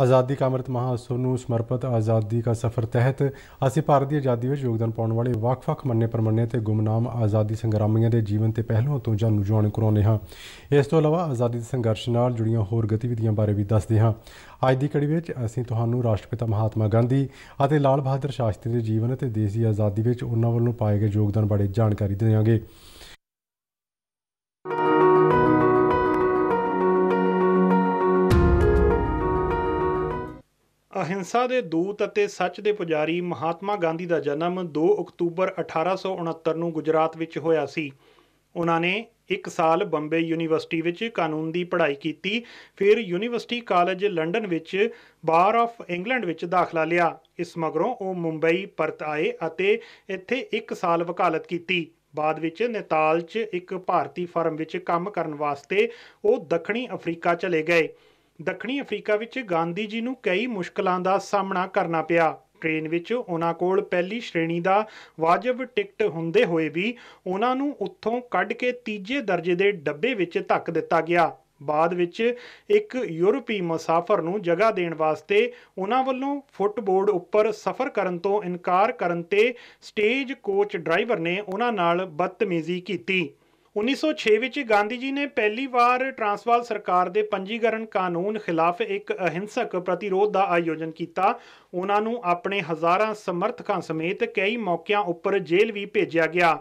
ਆਜ਼ਾਦੀ ਕਾ ਅੰਮ੍ਰਿਤ ਮਹਾਸੋ ਨੂੰ ਸਮਰਪਿਤ ਆਜ਼ਾਦੀ ਕਾ ਸਫ਼ਰ ਤਹਿਤ ਅਸੀਂ ਭਾਰਤ ਦੀ ਆਜ਼ਾਦੀ ਵਿੱਚ ਯੋਗਦਾਨ ਪਾਉਣ ਵਾਲੇ ਵੱਖ-ਵੱਖ ਮੰਨੇ ਪਰਮੰਨੇ ਤੇ ਗੁਮਨਾਮ ਆਜ਼ਾਦੀ ਸੰਗਰਾਮੀਆਂ ਦੇ ਜੀਵਨ ਤੇ ਪਹਿਲੂਆਂ ਤੋਂ ਜਾਣੂ ਜਾਣ ਕਰਾਉਂਦੇ ਹਾਂ ਇਸ ਤੋਂ ਇਲਾਵਾ ਆਜ਼ਾਦੀ ਦੇ ਸੰਘਰਸ਼ ਨਾਲ ਜੁੜੀਆਂ ਹੋਰ ਗਤੀਵਿਧੀਆਂ ਬਾਰੇ ਵੀ ਦੱਸਦੇ ਹਾਂ ਅੱਜ ਦੀ ਕੜੀ ਵਿੱਚ ਅਸੀਂ ਤੁਹਾਨੂੰ ਰਾਸ਼ਟਰਪਿਤਾ ਮਹਾਤਮਾ ਗਾਂਧੀ ਅਤੇ ਲਾਲ ਬਹਾਦਰ ਸ਼ਾਸਤਰੀ ਦੇ ਜੀਵਨ ਅਤੇ ਦੇਸ਼ ਦੀ ਆਜ਼ਾਦੀ ਵਿੱਚ ਉਹਨਾਂ ਵੱਲੋਂ ਪਾਏ ਗਏ ਯੋਗਦਾਨ ਬਾਰੇ ਜਾਣਕਾਰੀ ਦੇਵਾਂਗੇ ਅਹਿੰਸਾ ਦੇ ਦੂਤ ਅਤੇ ਸੱਚ ਦੇ ਪੁਜਾਰੀ ਮਹਾਤਮਾ ਗਾਂਧੀ ਦਾ ਜਨਮ 2 ਅਕਤੂਬਰ 1869 ਨੂੰ ਗੁਜਰਾਤ ਵਿੱਚ ਹੋਇਆ ਸੀ ਉਹਨਾਂ ਨੇ 1 ਸਾਲ ਬੰਬੇ ਯੂਨੀਵਰਸਿਟੀ ਵਿੱਚ ਕਾਨੂੰਨ ਦੀ ਪੜ੍ਹਾਈ ਕੀਤੀ ਫਿਰ ਯੂਨੀਵਰਸਿਟੀ ਕਾਲਜ ਲੰਡਨ ਵਿੱਚ ਬਾਰ ਆਫ ਇੰਗਲੈਂਡ ਵਿੱਚ ਦਾਖਲਾ ਲਿਆ ਇਸ ਮਗਰੋਂ ਉਹ ਮੁੰਬਈ ਪਰਤ ਆਏ ਅਤੇ ਇੱਥੇ 1 ਸਾਲ ਵਕਾਲਤ ਕੀਤੀ ਬਾਅਦ ਵਿੱਚ ਨੇਤਾਲ 'ਚ ਇੱਕ ਭਾਰਤੀ ਫਰਮ ਵਿੱਚ ਕੰਮ ਕਰਨ ਵਾਸਤੇ ਉਹ ਦੱਖਣੀ ਅਫਰੀਕਾ ਚਲੇ ਗਏ ਦੱਖਣੀ ਅਫਰੀਕਾ ਵਿੱਚ ਗਾਂਧੀ ਜੀ ਨੂੰ ਕਈ ਮੁਸ਼ਕਲਾਂ ਦਾ ਸਾਹਮਣਾ ਕਰਨਾ ਪਿਆ ਟ੍ਰੇਨ ਵਿੱਚ ਉਹਨਾਂ ਕੋਲ ਪਹਿਲੀ ਸ਼੍ਰੇਣੀ ਦਾ ਵਾਜਬ ਟਿਕਟ ਹੁੰਦੇ ਹੋਏ ਵੀ ਉਹਨਾਂ ਨੂੰ ਉੱਥੋਂ ਕੱਢ ਕੇ ਤੀਜੇ ਦਰਜੇ ਦੇ ਡੱਬੇ ਵਿੱਚ ਧੱਕ ਦਿੱਤਾ ਗਿਆ ਬਾਅਦ ਵਿੱਚ ਇੱਕ ਯੂਰਪੀ ਮੁਸਾਫਰ ਨੂੰ ਜਗ੍ਹਾ ਦੇਣ ਵਾਸਤੇ ਉਹਨਾਂ ਵੱਲੋਂ ਫੁੱਟਬੋਰਡ ਉੱਪਰ ਸਫ਼ਰ ਕਰਨ ਤੋਂ ਇਨਕਾਰ ਕਰਨ ਤੇ ਸਟੇਜ ਕੋਚ ਡਰਾਈਵਰ ਨੇ ਉਹਨਾਂ ਨਾਲ ਬਦਤਮੀਜ਼ੀ ਕੀਤੀ 1906 ਵਿੱਚ ਗਾਂਧੀ ਜੀ ਨੇ ਪਹਿਲੀ ਵਾਰ ਟਰਾਂਸਵਾਲ ਸਰਕਾਰ ਦੇ ਪੰਜੀਕਰਨ ਕਾਨੂੰਨ ਖਿਲਾਫ ਇੱਕ ਅਹਿੰਸਕ ਪ੍ਰਤੀਰੋਧ ਦਾ ਆਯੋਜਨ ਕੀਤਾ ਉਹਨਾਂ ਨੂੰ ਆਪਣੇ ਹਜ਼ਾਰਾਂ ਸਮਰਥਕਾਂ ਸਮੇਤ ਕਈ ਮੌਕਿਆਂ ਉੱਪਰ ਜੇਲ੍ਹ ਵੀ ਭੇਜਿਆ ਗਿਆ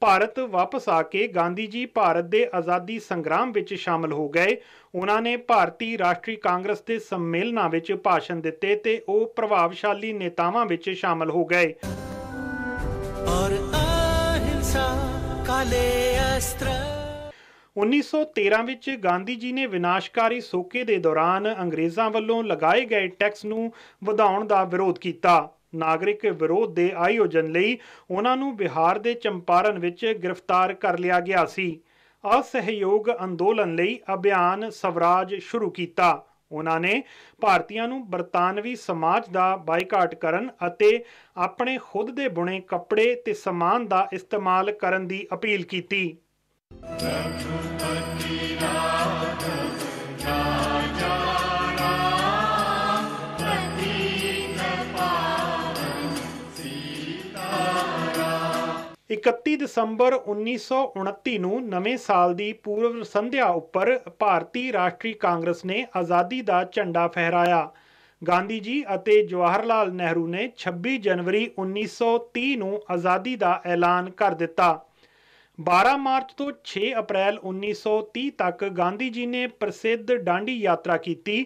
ਭਾਰਤ ਵਾਪਸ ਆ ਕੇ ਗਾਂਧੀ ਜੀ ਭਾਰਤ ਦੇ ਆਜ਼ਾਦੀ ਸੰਗਰਾਮ ਵਿੱਚ ਸ਼ਾਮਲ ਹੋ ਗਏ ਉਹਨਾਂ ਨੇ ਭਾਰਤੀ ਰਾਸ਼ਟਰੀ ਕਾਂਗਰਸ ਦੇ ਸੰਮੇਲਨਾਂ ਵਿੱਚ ਭਾਸ਼ਣ ਦਿੱਤੇ ਤੇ ਉਹ ਪ੍ਰਭਾਵਸ਼ਾਲੀ ਨੇਤਾਵਾਂ ਵਿੱਚ ਸ਼ਾਮਲ ਹੋ ਗਏ ਵਾਲੇ ਅਸਤਰ 1913 ਵਿੱਚ ਗਾਂਧੀ ਜੀ ਨੇ ਵਿਨਾਸ਼ਕਾਰੀ ਸੋਕੇ ਦੇ ਦੌਰਾਨ ਅੰਗਰੇਜ਼ਾਂ ਵੱਲੋਂ ਲਗਾਏ ਗਏ ਟੈਕਸ ਨੂੰ ਵਧਾਉਣ ਦਾ ਵਿਰੋਧ ਕੀਤਾ ਨਾਗਰਿਕ ਵਿਰੋਧ ਦੇ ਆਯੋਜਨ ਲਈ ਉਹਨਾਂ ਨੂੰ ਬਿਹਾਰ ਦੇ ਚੰਪਾਰਨ ਵਿੱਚ ਗ੍ਰਿਫਤਾਰ ਕਰ ਲਿਆ ਗਿਆ ਸੀ ਅਸਹਿਯੋਗ ਅੰਦੋਲਨ ਲਈ ਅਭਿਆਨ ਸਵਰਾਜ ਸ਼ੁਰੂ ਕੀਤਾ ਉਹਨਾਂ ਨੇ ਭਾਰਤੀਆਂ ਨੂੰ ਬਰਤਾਨਵੀ ਸਮਾਜ ਦਾ ਬਾਈਕਾਟ ਕਰਨ ਅਤੇ ਆਪਣੇ ਖੁਦ ਦੇ ਬੁਣੇ ਕੱਪੜੇ ਤੇ ਸਮਾਨ ਦਾ ਇਸਤੇਮਾਲ ਕਰਨ ਦੀ ਅਪੀਲ ਕੀਤੀ। 31 ਦਸੰਬਰ 1929 ਨੂੰ ਨਵੇਂ ਸਾਲ ਦੀ ਪੂਰਵ ਸੰਧਿਆ ਉੱਪਰ ਭਾਰਤੀ ਰਾਸ਼ਟਰੀ ਕਾਂਗਰਸ ਨੇ ਆਜ਼ਾਦੀ ਦਾ ਝੰਡਾ ਫਹਿਰਾਇਆ ਗਾਂਧੀ ਜੀ ਅਤੇ ਜਵਾਹਰ ਲਾਲ ਨਹਿਰੂ ਨੇ 26 ਜਨਵਰੀ 1930 ਨੂੰ ਆਜ਼ਾਦੀ ਦਾ ਐਲਾਨ ਕਰ ਦਿੱਤਾ 12 ਮਾਰਚ ਤੋਂ 6 ਅਪ੍ਰੈਲ 1930 ਤੱਕ ਗਾਂਧੀ ਜੀ ਨੇ ਪ੍ਰਸਿੱਧ ਡਾਂਡੀ ਯਾਤਰਾ ਕੀਤੀ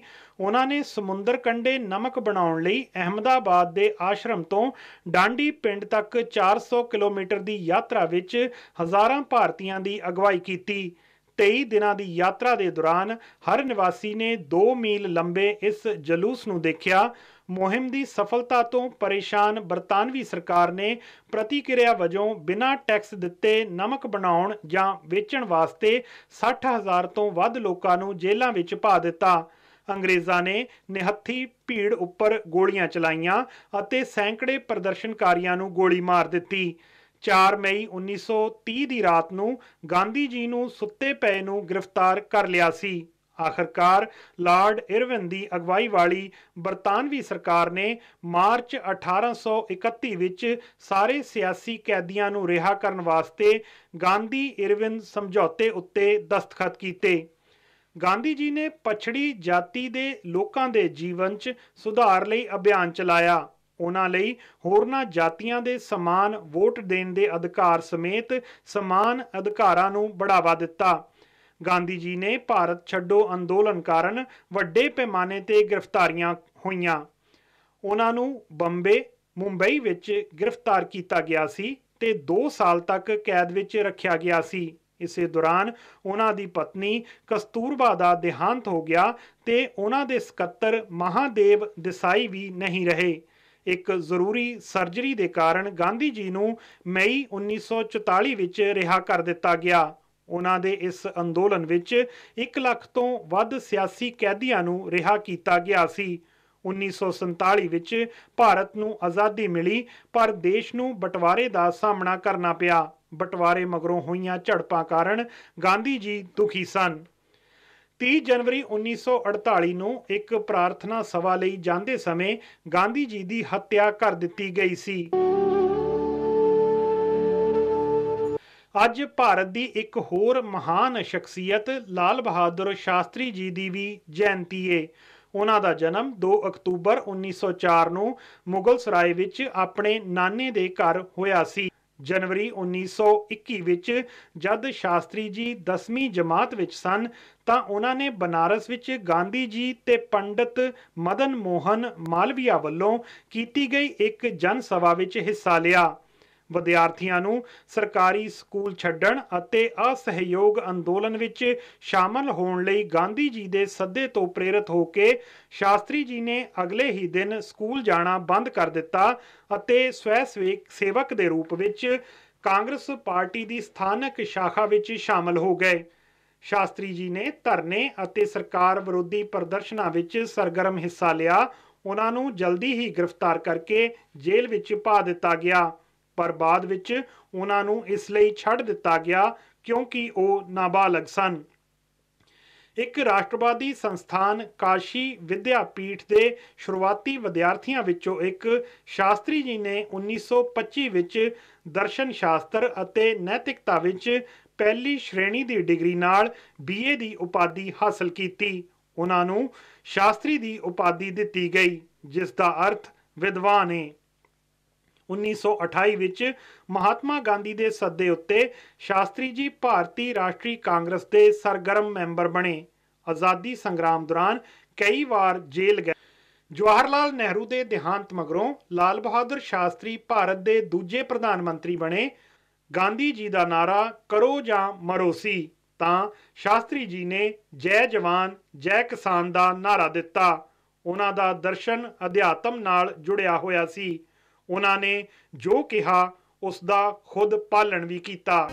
ਉਹਨਾਂ ਨੇ ਸਮੁੰਦਰ ਕੰਢੇ ਨਮਕ ਬਣਾਉਣ ਲਈ ਅਹਮਦਾਬਾਦ ਦੇ ਆਸ਼ਰਮ ਤੋਂ ਡਾਂਡੀ ਪਿੰਡ ਤੱਕ 400 ਕਿਲੋਮੀਟਰ ਦੀ ਯਾਤਰਾ ਵਿੱਚ ਹਜ਼ਾਰਾਂ ਭਾਰਤੀਆਂ ਦੀ ਅਗਵਾਈ ਕੀਤੀ 23 ਦਿਨਾਂ ਦੀ ਯਾਤਰਾ ਦੇ ਦੌਰਾਨ ਹਰ ਨਿਵਾਸੀ ਨੇ 2 ਮੀਲ ਲੰਬੇ ਇਸ ਜਲੂਸ ਨੂੰ ਦੇਖਿਆ ਮੁਹਿੰਮ ਦੀ ਸਫਲਤਾ ਤੋਂ ਪਰੇਸ਼ਾਨ ਬਰਤਾਨਵੀ ਸਰਕਾਰ ਨੇ ਪ੍ਰਤੀਕਿਰਿਆ ਵਜੋਂ ਬਿਨਾਂ ਟੈਕਸ ਦਿੱਤੇ ਨਮਕ ਬਣਾਉਣ ਜਾਂ ਵੇਚਣ ਵਾਸਤੇ 60000 ਤੋਂ ਵੱਧ ਲੋਕਾਂ ਨੂੰ ਜੇਲ੍ਹਾਂ ਵਿੱਚ ਪਾ ਦਿੱਤਾ ਅੰਗਰੇਜ਼ਾਂ ਨੇ ਨਿਹੱਥੀ ਭੀੜ ਉੱਪਰ ਗੋਲੀਆਂ ਚਲਾਈਆਂ ਅਤੇ ਸੈਂਕੜੇ ਪ੍ਰਦਰਸ਼ਨਕਾਰੀਆਂ ਨੂੰ ਗੋਲੀ ਮਾਰ ਦਿੱਤੀ 4 ਮਈ 1930 ਦੀ ਰਾਤ ਨੂੰ ਗਾਂਧੀ ਜੀ ਨੂੰ ਸੁੱਤੇ ਪਏ ਨੂੰ ਗ੍ਰਿਫਤਾਰ ਕਰ ਲਿਆ ਸੀ ਆਖਰਕਾਰ ਲਾਰਡ ਇਰਵਿਨ ਦੀ ਅਗਵਾਈ ਵਾਲੀ ਬਰਤਾਨਵੀ ਸਰਕਾਰ ਨੇ ਮਾਰਚ 1831 ਵਿੱਚ ਸਾਰੇ ਸਿਆਸੀ ਕੈਦੀਆਂ ਨੂੰ ਰਿਹਾ ਕਰਨ ਵਾਸਤੇ ਗਾਂਧੀ ਇਰਵਿਨ ਸਮਝੌਤੇ ਉੱਤੇ ਦਸਤਖਤ ਕੀਤੇ ਗਾਂਧੀ ਜੀ ਨੇ ਪਛੜੀ ਜਾਤੀ ਦੇ ਲੋਕਾਂ ਦੇ ਜੀਵਨ 'ਚ ਸੁਧਾਰ ਲਈ ਅਭਿਆਨ ਚਲਾਇਆ ਉਹਨਾਂ ਲਈ ਹੋਰਨਾਂ ਜਾਤੀਆਂ ਦੇ ਸਮਾਨ ਵੋਟ ਦੇਣ ਦੇ ਅਧਿਕਾਰ ਸਮੇਤ ਸਮਾਨ ਅਧਿਕਾਰਾਂ ਨੂੰ ਬੜਾਵਾ ਦਿੱਤਾ ਗਾਂਧੀ ਜੀ ਨੇ ਭਾਰਤ ਛੱਡੋ ਅੰਦੋਲਨ ਕਾਰਨ ਵੱਡੇ ਪੈਮਾਨੇ ਤੇ ਗ੍ਰਿਫਤਾਰੀਆਂ ਹੋਈਆਂ ਉਹਨਾਂ ਨੂੰ ਬੰਬੇ ਮੁੰਬਈ ਵਿੱਚ ਗ੍ਰਿਫਤਾਰ ਕੀਤਾ ਗਿਆ ਸੀ ਤੇ 2 ਸਾਲ ਤੱਕ ਕੈਦ ਵਿੱਚ ਰੱਖਿਆ ਗਿਆ ਸੀ ਇਸੇ ਦੌਰਾਨ ਉਹਨਾਂ ਦੀ ਪਤਨੀ ਕਸਤੂਰਬਾ ਦਾ ਦੇਹਾਂਤ ਹੋ ਗਿਆ ਤੇ ਉਹਨਾਂ ਦੇ ਸਕੱਤਰ ਮਹਾਦੇਵ ਦੇਸਾਈ ਵੀ ਨਹੀਂ ਰਹੇ ਇੱਕ ਜ਼ਰੂਰੀ ਸਰਜਰੀ ਦੇ ਕਾਰਨ ਗਾਂਧੀ ਜੀ ਨੂੰ ਮਈ 1944 ਵਿੱਚ ਰਿਹਾ ਕਰ ਦਿੱਤਾ ਗਿਆ ਉਹਨਾਂ ਦੇ ਇਸ ਅੰਦੋਲਨ ਵਿੱਚ 1 ਲੱਖ ਤੋਂ ਵੱਧ ਸਿਆਸੀ ਕੈਦੀਆਂ ਨੂੰ ਰਿਹਾ ਕੀਤਾ ਗਿਆ ਸੀ 1947 ਵਿੱਚ ਭਾਰਤ ਨੂੰ ਆਜ਼ਾਦੀ ਮਿਲੀ ਪਰ ਦੇਸ਼ ਨੂੰ ਬਟਵਾਰੇ ਦਾ ਸਾਹਮਣਾ ਕਰਨਾ ਪਿਆ ਬਟਵਾਰੇ ਮਗਰੋਂ ਹੋਈਆਂ ਝੜਪਾਂ ਕਾਰਨ ਗਾਂਧੀ ਜੀ ਦੁਖੀ ਸਨ 30 ਜਨਵਰੀ 1948 ਨੂੰ ਇੱਕ ਪ੍ਰਾਰਥਨਾ ਸਭਾ ਲਈ ਜਾਂਦੇ ਸਮੇਂ ਗਾਂਧੀ ਜੀ ਦੀ ਹੱਤਿਆ ਕਰ ਦਿੱਤੀ ਗਈ ਸੀ ਅੱਜ ਭਾਰਤ ਦੀ ਇੱਕ ਹੋਰ ਮਹਾਨ ਸ਼ਖਸੀਅਤ ਲਾਲ ਬਹਾਦਰ ਸ਼ਾਸਤਰੀ ਜੀ ਦੀ ਵੀ ਜਯੰਤੀ ਹੈ ਉਹਨਾਂ ਦਾ ਜਨਮ 2 ਅਕਤੂਬਰ 1904 ਨੂੰ ਮੁਗਲ ਸਰਾਏ ਵਿੱਚ ਆਪਣੇ ਨਾਨੇ ਦੇ ਘਰ ਹੋਇਆ ਸੀ ਜਨਵਰੀ 1921 ਵਿੱਚ ਜਦ ਸ਼ਾਸਤਰੀ ਜੀ 10ਵੀਂ ਜਮਾਤ ਵਿੱਚ ਸਨ ਤਾਂ ਉਹਨਾਂ ਨੇ ਬਨਾਰਸ ਵਿੱਚ ਗਾਂਧੀ ਜੀ ਤੇ ਪੰਡਿਤ ਮਦਨ ਮੋਹਨ ਮਾਲਵੀਆ ਵੱਲੋਂ ਕੀਤੀ ਗਈ ਇੱਕ ਜਨ ਸਭਾ ਵਿੱਚ ਹਿੱਸਾ ਲਿਆ ਵਿਦਿਆਰਥੀਆਂ ਨੂੰ ਸਰਕਾਰੀ ਸਕੂਲ ਛੱਡਣ ਅਤੇ ਅਸਹਿਯੋਗ ਅੰਦੋਲਨ ਵਿੱਚ ਸ਼ਾਮਲ ਹੋਣ ਲਈ ਗਾਂਧੀ ਜੀ ਦੇ ਸੱਦੇ ਤੋਂ ਪ੍ਰੇਰਿਤ ਹੋ ਕੇ ਸ਼ਾਸਤਰੀ ਜੀ ਨੇ ਅਗਲੇ ਹੀ ਦਿਨ ਸਕੂਲ ਜਾਣਾ ਬੰਦ ਕਰ ਦਿੱਤਾ ਅਤੇ ਸਵੈ ਸੇਵਕ ਦੇ ਰੂਪ ਵਿੱਚ ਕਾਂਗਰਸ ਪਾਰਟੀ ਦੀ ਸਥਾਨਕ ਸ਼ਾਖਾ ਵਿੱਚ ਸ਼ਾਮਲ ਹੋ ਗਏ ਸ਼ਾਸਤਰੀ ਜੀ ਨੇ ਧਰਨੇ ਅਤੇ ਸਰਕਾਰ ਵਿਰੋਧੀ ਪ੍ਰਦਰਸ਼ਨਾਂ ਵਿੱਚ ਸਰਗਰਮ ਹਿੱਸਾ ਲਿਆ ਉਹਨਾਂ ਨੂੰ ਜਲਦੀ ਹੀ ਗ੍ਰਿਫਤਾਰ ਕਰਕੇ ਜੇਲ੍ਹ ਵਿੱਚ ਪਾ ਦਿੱਤਾ ਗਿਆ ਪਰ ਬਾਅਦ ਵਿੱਚ ਉਹਨਾਂ ਨੂੰ ਇਸ ਲਈ ਛੱਡ ਦਿੱਤਾ ਗਿਆ ਕਿਉਂਕਿ ਉਹ ਨਾਬਾਲਗ ਸਨ ਇੱਕ ਰਾਸ਼ਟਰਵਾਦੀ ਸੰਸਥਾਨ ਕਾਸ਼ੀ ਵਿਦਿਆਪੀਠ ਦੇ ਸ਼ੁਰੂਆਤੀ ਵਿਦਿਆਰਥੀਆਂ ਵਿੱਚੋਂ ਇੱਕ ਸ਼ਾਸਤਰੀ ਜੀ ਨੇ 1925 ਵਿੱਚ ਦਰਸ਼ਨ ਸ਼ਾਸਤਰ ਅਤੇ ਨੈਤਿਕਤਾ ਵਿੱਚ ਪਹਿਲੀ ਸ਼੍ਰੇਣੀ ਦੀ ਡਿਗਰੀ ਨਾਲ ਬੀਏ ਦੀ ਉਪਾਧੀ ਹਾਸਲ ਕੀਤੀ ਉਹਨਾਂ ਨੂੰ ਸ਼ਾਸਤਰੀ ਦੀ ਉਪਾਧੀ ਦਿੱਤੀ ਗਈ ਜਿਸ ਦਾ ਅਰਥ ਵਿਦਵਾਨ ਹੈ 1928 ਵਿੱਚ ਮਹਾਤਮਾ ਗਾਂਧੀ ਦੇ ਸੱਦੇ ਉੱਤੇ ਸ਼ਾਸਤਰੀ ਜੀ ਭਾਰਤੀ ਰਾਸ਼ਟਰੀ ਕਾਂਗਰਸ ਦੇ ਸਰਗਰਮ ਮੈਂਬਰ ਬਣੇ ਆਜ਼ਾਦੀ ਸੰਗਰਾਮ ਦੌਰਾਨ ਕਈ ਵਾਰ ਜੇਲ੍ਹ ਗਏ ਜਵਾਹਰ ਲਾਲ ਨਹਿਰੂ ਦੇ ਦੇਹਾਂਤ ਮਗਰੋਂ ਲਾਲ ਬਹਾਦਰ ਸ਼ਾਸਤਰੀ ਭਾਰਤ ਦੇ ਦੂਜੇ ਪ੍ਰਧਾਨ ਮੰਤਰੀ ਬਣੇ ਗਾਂਧੀ ਜੀ ਦਾ ਨਾਰਾ ਕਰੋ ਜਾਂ ਮਰੋ ਸੀ ਤਾਂ ਸ਼ਾਸਤਰੀ ਜੀ ਨੇ ਜੈ ਜਵਾਨ ਜੈ ਕਿਸਾਨ ਦਾ ਨਾਰਾ ਦਿੱਤਾ ਉਹਨਾਂ ਦਾ ਦਰਸ਼ਨ ਅਧਿਆਤਮ ਨਾਲ ਜੁੜਿਆ ਹੋਇਆ ਸੀ ਉਹਨਾਂ ਨੇ ਜੋ ਕਿਹਾ ਉਸ ਦਾ ਖੁਦ ਪਾਲਣ ਵੀ ਕੀਤਾ